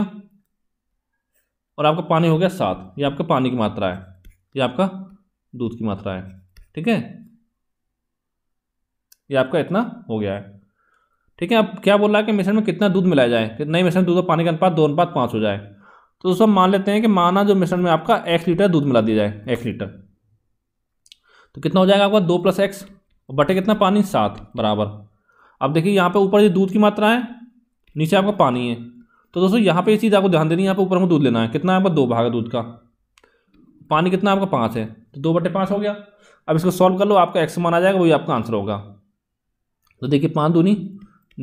और आपका पानी हो गया सात ये आपका पानी की मात्रा है ये आपका दूध की मात्रा है ठीक है ये आपका इतना हो गया है ठीक है अब क्या बोल रहा है कि मिश्रण में कितना दूध मिलाया जाए कि नहीं मिश्रण दूध और पानी का अनुपात दो अनुपात पाँच हो जाए तो दोस्तों मान लेते हैं कि माना जो मिश्रण में आपका एक्स लीटर दूध मिला दिया जाए एक्स लीटर तो कितना हो जाएगा आपका दो प्लस एक्स बटे कितना पानी सात बराबर अब देखिए यहाँ पर ऊपर ये दूध की मात्रा है नीचे आपका पानी है तो दोस्तों यहाँ पर ये चीज़ आपको ध्यान देनी है यहाँ पर ऊपर हमें दूध लेना है कितना है आपका दो भाग है दूध का पानी कितना आपका पाँच है तो दो बटे पाँच हो गया अब इसको सॉल्व कर लो आपका एक्स मान आ जाएगा वही आपका आंसर होगा तो देखिए पाँच दूनी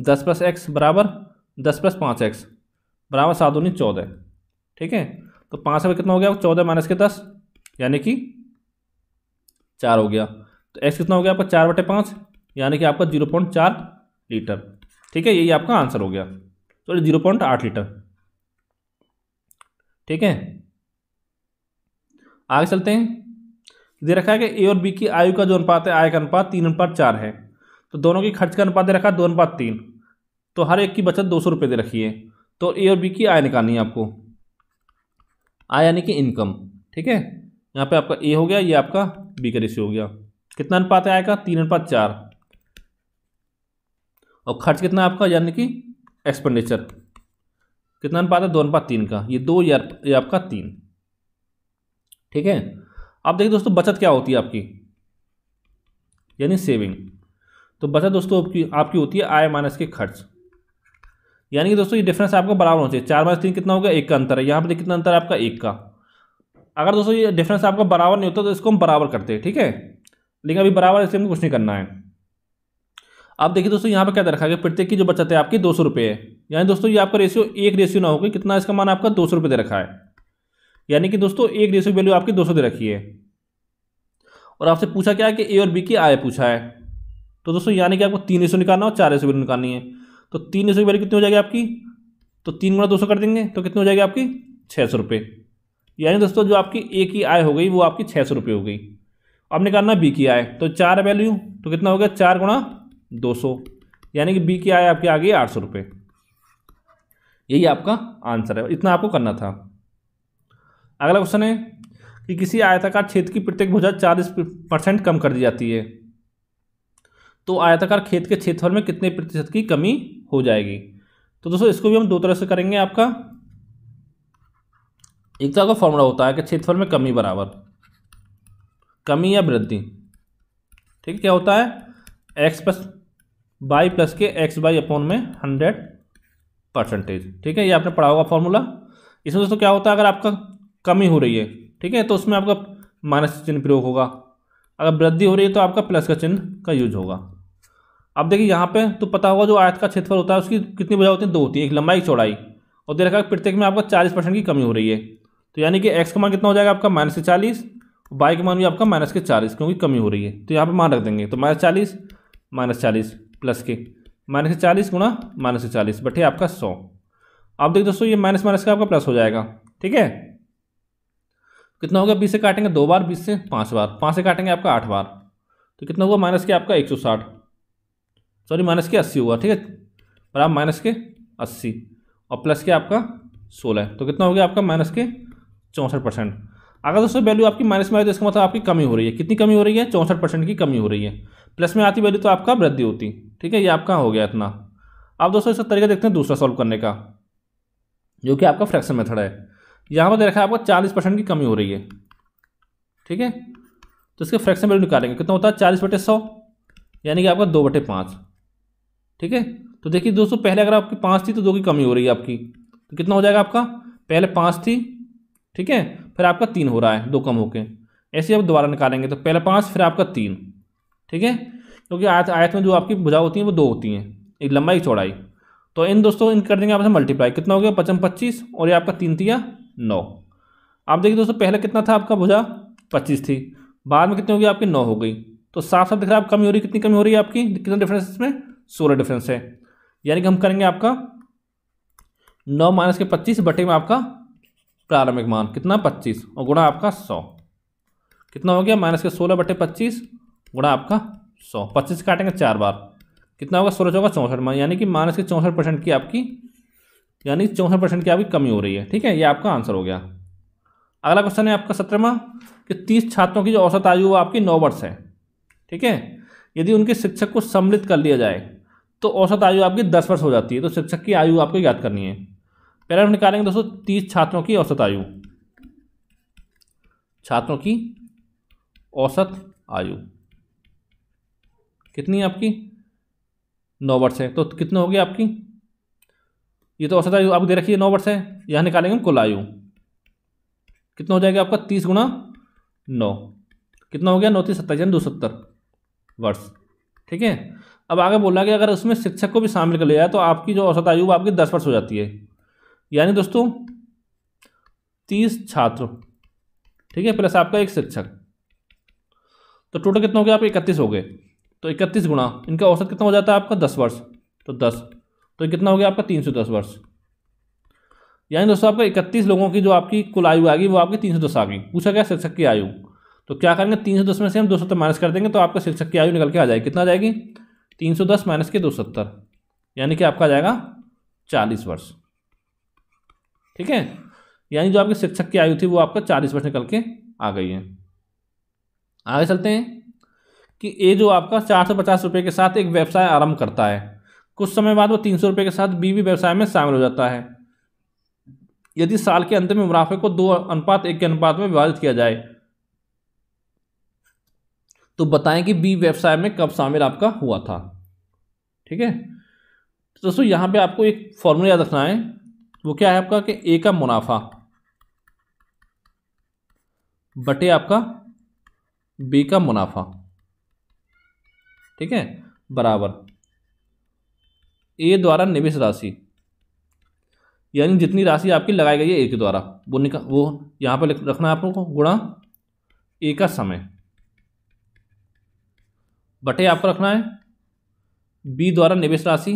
दस प्लस एक्स बराबर दस प्लस पाँच एक्स बराबर सात दूनी चौदह ठीक है तो पाँच से कितना हो गया चौदह माइनस के दस यानी कि चार हो गया तो एक्स कितना हो गया आपका चार बटे पाँच यानी कि आपका जीरो पॉइंट चार लीटर ठीक है यही आपका आंसर हो गया चलिए जीरो पॉइंट आठ लीटर ठीक है आगे चलते हैं दे रखा है कि ए और बी की आयु का जो अनुपात है आय का अनुपात तीन अनुपात चार है तो दोनों की खर्च का अनुपात दे रखा है दो अनुपात तीन तो हर एक की बचत दो सौ रुपये दे रखी है तो ए और बी की आय निकालनी है आपको आय यानी कि इनकम ठीक है यहाँ पे आपका ए हो गया ये आपका बी का रेशियो हो गया कितना अनुपात है आय का तीन अनुपात चार और खर्च कितना आपका यानी कि एक्सपेंडिचर कितना अनुपात है दो अनुपात तीन का ये दो या ये आपका तीन ठीक है अब देखिए दोस्तों बचत क्या होती है आपकी यानी सेविंग तो बचत दोस्तों आपकी आपकी होती है आय माइनस के खर्च यानी कि दोस्तों ये डिफरेंस आपका बराबर होना चाहिए चार माइनस तीन कितना होगा एक का अंतर है यहाँ पर कितना अंतर है आपका एक का अगर दोस्तों ये डिफरेंस आपका बराबर नहीं होता तो इसको हम बराबर करते हैं ठीक है लेकिन अभी बराबर इससे हमें कुछ नहीं करना है अब देखिए दोस्तों यहाँ पर क्या रखा गया प्रत्येक की जो बचत है आपकी दो सौ रुपये है यानी दोस्तों ये आपका रेशियो एक रेशियो ना होगा कितना इसका मान आपका दो सौ रुपये दे रखा है यानी कि दोस्तों एक रेशियो वैल्यू आपकी दो सौ दे रखी है और आपसे पूछा क्या है कि ए और बी की आय पूछा है तो दोस्तों यानी कि आपको तीन रेशो निकालना और चार रेशो वैल्यू निकालनी है तो तीन रेशो की वैल्यू कितनी हो जाएगी आपकी तो तीन गुना दो सौ कर देंगे तो कितनी हो जाएगी आपकी छः सौ रुपये यानी दोस्तों जो आपकी ए की आय हो गई वो आपकी छः सौ रुपये हो गई अब निकालना बी की आय तो चार वैल्यू तो कितना हो गया चार गुणा दो सौ यानी कि बी की आय आपकी आ गई आठ सौ रुपये यही आपका आंसर है इतना आपको करना था अगला क्वेश्चन है कि किसी आयताकार क्षेत्र की प्रत्येक भुजा चालीस परसेंट कम कर दी जाती है तो आयताकार खेत के क्षेत्रफल में कितने प्रतिशत की कमी हो जाएगी तो दोस्तों इसको भी हम दो तरह से करेंगे आपका एक तरह का फॉर्मूला होता है कि क्षेत्रफल में कमी बराबर कमी या वृद्धि ठीक क्या होता है एक्स प्लस बाई प्लस के एक्स बाई अपॉन में हंड्रेड परसेंटेज ठीक है ये आपने पढ़ा होगा फॉर्मूला इसमें दोस्तों क्या होता है अगर आपका कमी हो रही है ठीक है तो उसमें आपका माइनस चिन्ह प्रयोग होगा अगर वृद्धि हो रही है तो आपका प्लस का चिन्ह का यूज होगा अब देखिए यहाँ पे तो पता होगा जो आयत का क्षेत्रफल होता है उसकी कितनी बजाय होती है दो होती है एक लंबाई एक चौड़ाई और दे रखा है प्रत्येक में आपका चालीस परसेंट की कमी हो रही है तो यानी कि एक्स का मान कितना हो जाएगा आपका माइनस के चालीस बाई का मान भी आपका माइनस के चालीस क्योंकि कमी हो रही है तो यहाँ पर मान रख देंगे तो माइनस चालीस माइनस चालीस प्लस के माइनस के चालीस गुणा माइनस के चालीस बटे आपका सौ अब देखिए दोस्तों ये माइनस माइनस का आपका प्लस हो जाएगा ठीक है कितना होगा बीस से काटेंगे दो बार बीस से पाँच बार पाँच से काटेंगे आपका आठ बार तो कितना होगा माइनस के आपका एक सौ साठ सॉरी माइनस के अस्सी होगा ठीक है आप माइनस के अस्सी और प्लस के आपका सोलह तो कितना हो गया आपका माइनस के चौंसठ परसेंट अगर दोस्तों वैल्यू आपकी माइनस में आई तो इसका मतलब आपकी कमी हो रही है कितनी कमी हो रही है चौंसठ परसेंट की कमी हो रही है प्लस में आती वैल्यू तो आपका वृद्धि होती ठीक है ये आपका हो गया इतना अब दोस्तों इसका तरीका देखते हैं दूसरा सॉल्व करने का जो कि आपका फ्रैक्शन मेथड है यहाँ पर देखा आपका चालीस परसेंट की कमी हो रही है ठीक है तो इसके फ्रैक्शन वैल्यू निकालेंगे कितना होता है चालीस बटे सौ यानी कि आपका दो बटे पाँच ठीक है तो देखिए दोस्तों पहले अगर आपकी पाँच थी तो दो की कमी हो रही है आपकी तो कितना हो जाएगा आपका पहले पाँच थी ठीक है फिर आपका तीन हो रहा है दो कम होके ऐसे आप दोबारा निकालेंगे तो पहले पाँच फिर आपका तीन ठीक है क्योंकि आयत आयत में जो आपकी भुजा होती हैं वो दो होती हैं एक लंबाई चौड़ाई तो इन दोस्तों इन कर देंगे आपसे मल्टीप्लाई कितना हो गया पचम पच्चीस और ये आपका तीन या नौ आप देखिए दोस्तों पहले कितना था आपका भुजा पच्चीस थी बाद में कितनी होगी आपकी नौ हो गई तो साफ साफ दिख रहा है आप कमी हो रही कितनी कमी हो रही है आपकी कितना डिफरेंस इसमें सोलह डिफरेंस है यानी कि हम करेंगे आपका नौ माइनस के पच्चीस बटे में आपका प्रारंभिक मान कितना पच्चीस और गुणा आपका सौ कितना हो गया माइनस के सोलह बटे पच्चीस गुणा आपका सौ पच्चीस काटेंगे चार बार कितना होगा सोलह चौगा चौंसठ मान यानी कि माइनस के चौंसठ परसेंट की आपकी यानी चौंसठ परसेंट की आपकी कमी हो रही है ठीक है ये आपका आंसर हो गया अगला क्वेश्चन है आपका सत्रहवा कि तीस छात्रों की जो औसत आयु वो आपकी नौ वर्ष है ठीक है यदि उनके शिक्षक को सम्मिलित कर लिया जाए तो औसत आयु आपकी दस वर्ष हो जाती है तो शिक्षक की आयु आपको याद करनी है पहले हम निकालेंगे दोस्तों तीस छात्रों की औसत आयु छात्रों की औसत आयु कितनी है आपकी नौ वर्ष है तो कितने हो गए आपकी ये तो औसत आयु आप दे रखी है नौ वर्ष है यहाँ निकालेंगे हम कुल आयु कितना हो जाएगा आपका तीस गुणा नौ कितना हो गया नौ तीस सत्ताईस दो सत्तर वर्ष ठीक है अब आगे बोला कि अगर उसमें शिक्षक को भी शामिल कर लिया जाए तो आपकी जो औसत आयु वो आपकी दस वर्ष हो जाती है यानी दोस्तों तीस छात्र ठीक है प्लस आपका एक शिक्षक तो टोटल कितना हो गया आप इकतीस हो गए तो इकतीस गुणा इनका औसत कितना हो जाता है आपका दस वर्ष तो दस तो कितना हो गया आपका तीन सौ दस वर्ष यानी दोस्तों आपका इकतीस लोगों की जो आपकी कुल आयु आ गई वो आपकी तीन सौ दस आ गई पूछा गया शिक्षक की आयु तो क्या करेंगे तीन सौ दस में से हम दो सत्तर तो माइनस कर देंगे तो आपका शिक्षक की आयु निकल के आ जाएगी कितना आ जाएगी तीन सौ दस माइनस के दो सत्तर यानी कि आपका आ जाएगा चालीस वर्ष ठीक है यानी जो आपके शिक्षक की आयु थी वो आपका चालीस वर्ष निकल के आ गई है आगे चलते हैं कि ये जो आपका चार सौ पचास रुपये के साथ एक व्यवसाय आरंभ करता है कुछ समय बाद वो तीन सौ रुपये के साथ बीवी व्यवसाय में शामिल हो जाता है यदि साल के अंत में मुनाफे को दो अनुपात एक के अनुपात में विभाजित किया जाए तो बताएं कि बी व्यवसाय में कब शामिल आपका हुआ था ठीक है तो दोस्तों यहां पे आपको एक फॉर्मूला याद रखना है वो क्या है आपका कि ए का मुनाफा बटे आपका बी का मुनाफा ठीक है बराबर ए द्वारा निवेश राशि यानी जितनी राशि आपकी लगाई गई है ए के द्वारा वो निका वो यहाँ पर रखना है आपको गुणा ए का समय बटे आपको रखना है बी द्वारा निवेश राशि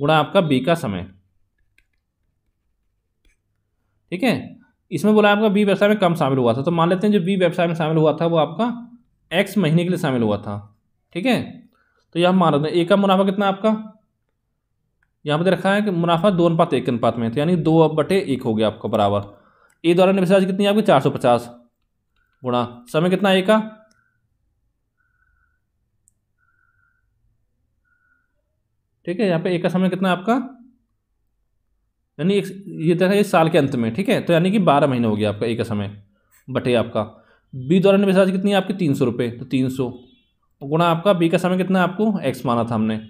गुणा आपका बी का समय ठीक है इसमें बोला आपका बी व्यवसाय में कम शामिल हुआ था तो मान लेते हैं जो बी व्यवसाय में शामिल हुआ था वो आपका एक्स महीने के लिए शामिल हुआ था ठीक है तो यह मान लेते हैं ए का मुनाफा कितना आपका यहाँ पर रखा है कि मुनाफा दो अनुपात एक अनुपात में तो यानी दो बटे एक हो गया आपका बराबर ए द्वारा निवेश राशि कितनी आपकी चार सौ पचास गुणा समय कितना ए का ठीक है यहाँ पे ए का समय कितना आपका यानी एक ये देखा ये साल के अंत में ठीक है तो यानी कि बारह महीने हो गया आपका ए का समय बटे आपका बी द्वारा निवेश राशि कितनी है आपकी तीन सौ रुपये तो तीन सौ गुणा आपका बी का समय कितना है आपको एक्स माना था हमने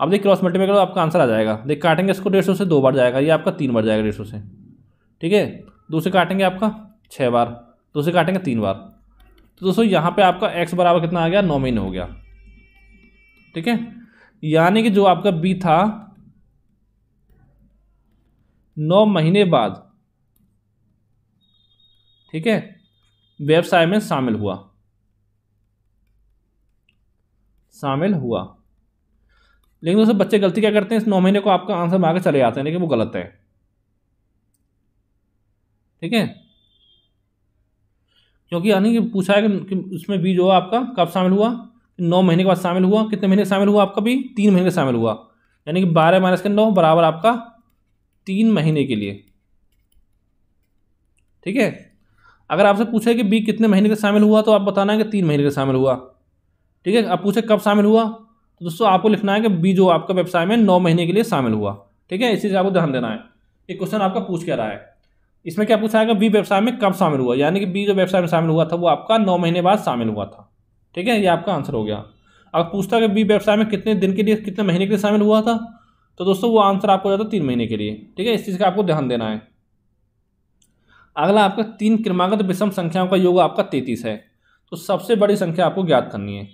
अब देख क्रॉस मल्टीप्लाई करो आपका आंसर आ जाएगा देख काटेंगे इसको डेढ़ सौ से दो बार जाएगा ये आपका तीन बार जाएगा डेढ़ सौ से ठीक है दो से काटेंगे आपका छः बार दो से काटेंगे तीन बार तो दोस्तों यहाँ पे आपका एक्स बराबर कितना आ गया नौ महीने हो गया ठीक है यानी कि जो आपका बी था नौ महीने बाद ठीक है व्यवसाय में शामिल हुआ शामिल हुआ लेकिन दोस्तों बच्चे गलती क्या करते हैं इस नौ महीने को आपका आंसर मांगे चले जाते हैं लेकिन वो गलत है ठीक है क्योंकि यानी कि पूछा है कि, कि उसमें बी जो है आपका कब शामिल हुआ नौ महीने के बाद शामिल हुआ कितने महीने शामिल हुआ आपका बी तीन महीने शामिल हुआ यानी कि बारह माइनस के नौ बराबर आपका तीन महीने के लिए ठीक है अगर आपसे पूछे कि बी कितने महीने का शामिल हुआ तो आप बताना है कि तीन महीने का शामिल हुआ ठीक है आप पूछे कब शामिल हुआ तो दोस्तों आपको लिखना है कि बी जो आपका व्यवसाय में नौ महीने के लिए शामिल हुआ ठीक है इसी से आपको ध्यान देना है एक क्वेश्चन आपका पूछ क्या रहा है इसमें क्या पूछा जाएगा बी व्यवसाय में कब शामिल हुआ यानी कि बी जो व्यवसाय में शामिल हुआ था वो आपका नौ महीने बाद शामिल हुआ था ठीक है ये आपका आंसर हो गया अब पूछता कि बी व्यवसाय में कितने दिन के लिए कितने महीने के लिए शामिल हुआ था तो दोस्तों वो आंसर आपको जाता तीन महीने के लिए ठीक है इस चीज़ का आपको ध्यान देना है अगला आपका तीन क्रमागत विषम संख्याओं का योग आपका तैतीस है तो सबसे बड़ी संख्या आपको ज्ञात करनी है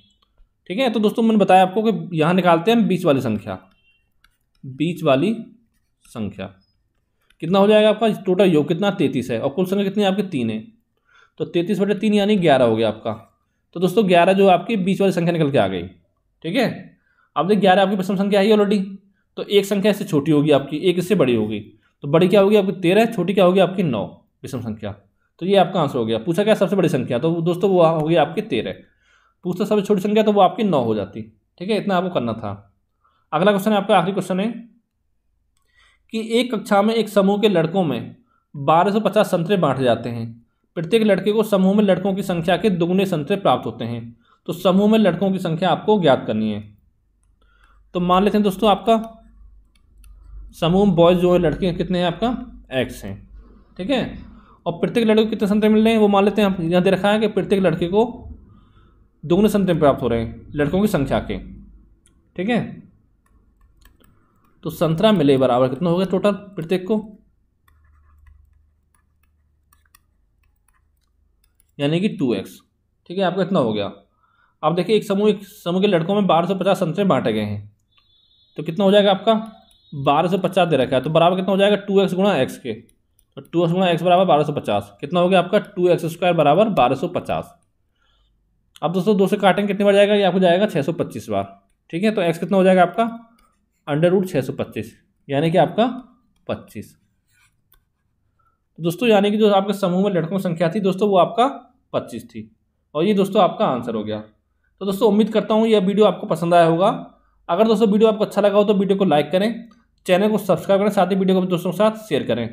ठीक है तो दोस्तों मैंने बताया आपको कि यहाँ निकालते हैं बीच वाली संख्या बीच वाली संख्या कितना हो जाएगा आपका टोटल योग कितना तैतीस है और कुल संख्या कितनी आपकी तीन है तो तैतीस बटे तीन यानी ग्यारह हो गया आपका तो दोस्तों ग्यारह जो आपकी बीच वाली संख्या निकल के आ गई ठीक है अब देखिए ग्यारह आपकी प्रथम संख्या आई ऑलरेडी तो एक संख्या इससे छोटी होगी आपकी एक इससे बड़ी होगी तो बड़ी क्या होगी आपकी तेरह छोटी क्या होगी आपकी नौ विषम संख्या तो ये आपका आंसर हो गया पूछा क्या सबसे बड़ी संख्या तो दोस्तों वो हो गई आपकी तेरह पूछता सबसे छोटी संख्या तो वो आपकी नौ हो जाती ठीक है इतना आपको करना था अगला क्वेश्चन है आपका आखिरी क्वेश्चन है कि एक कक्षा में एक समूह के लड़कों में 1250 संतरे बांटे जाते हैं प्रत्येक लड़के को समूह में लड़कों की संख्या के दोगुने संतरे प्राप्त होते हैं तो समूह में लड़कों की संख्या आपको ज्ञात करनी है तो मान लेते हैं दोस्तों आपका समूह बॉयज़ जो है लड़के कितने हैं आपका एक्स हैं ठीक है और प्रत्येक लड़के को कितने संतरे मिल रहे हैं वो मान लेते हैं आप यहाँ दे रखा है कि प्रत्येक लड़के को दोगुने संतरे प्राप्त हो रहे हैं लड़कों की संख्या के ठीक है तो संतरा मिले बराबर कितना हो गया टोटल प्रत्येक को यानी कि टू एक्स ठीक है आपका इतना हो गया आप देखिए एक समूह एक समूह के लड़कों में बारह सौ पचास संतरे बांटे गए हैं तो कितना हो जाएगा आपका बारह सौ पचास दे रखा है तो बराबर कितना हो जाएगा टू एक्स गुणा एक्स के तो टू एक्स गुणा एक्स बराबर बारह सौ पचास कितना हो गया आपका टू एक्स स्क्वायर बराबर बारह सौ पचास अब दोस्तों दो सौ काटेंगे कितनी बार जाएगा ये आपको जाएगा छः सौ पच्चीस बार ठीक है तो एक्स कितना हो जाएगा आपका अंडर रूट छः सौ पच्चीस यानी कि आपका पच्चीस दोस्तों यानी कि जो आपके समूह में लड़कों की संख्या थी दोस्तों वो आपका पच्चीस थी और ये दोस्तों आपका आंसर हो गया तो दोस्तों उम्मीद करता हूँ यह वीडियो आपको पसंद आया होगा अगर दोस्तों वीडियो आपको अच्छा लगा हो तो वीडियो को लाइक करें चैनल को सब्सक्राइब करें साथ ही वीडियो को दोस्तों के साथ शेयर करें